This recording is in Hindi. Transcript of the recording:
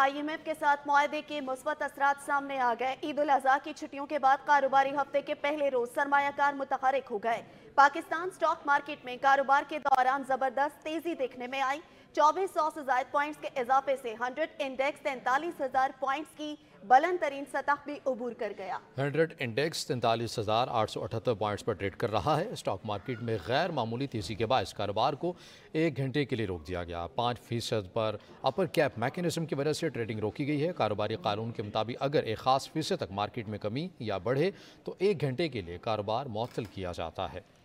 आईएमएफ के साथ माहदे के मुस्बत असरा सामने आ गए ईद उल अजहा की छुट्टियों के बाद कारोबारी हफ्ते के पहले रोज सरमाकार मुतहरक हो गए पाकिस्तान स्टॉक मार्केट में कारोबार के दौरान जबरदस्त तेजी देखने में आई चौबीस सौ से जायद पॉइंट के इजाफे से हंड्रेड इंडेक्स तैंतालीस हजार पॉइंट की बलन तरीन सतह भी उबूर कर गया हंड्रेड इंडेक्स तैंतालीस हजार आठ सौ अठहत्तर पॉइंट पर ट्रेड कर रहा है स्टॉक मार्केट में गैर मामूली तेजी के बाद कारोबार को एक घंटे के लिए रोक दिया गया पाँच फीसद पर अपर कैप मैकेनिज्म की वजह से ट्रेडिंग रोकी गई है कारोबारी कानून के मुताबिक अगर एक खास फीसद तक मार्केट में कमी या बढ़े तो एक घंटे के लिए कारोबार मअतल किया जाता है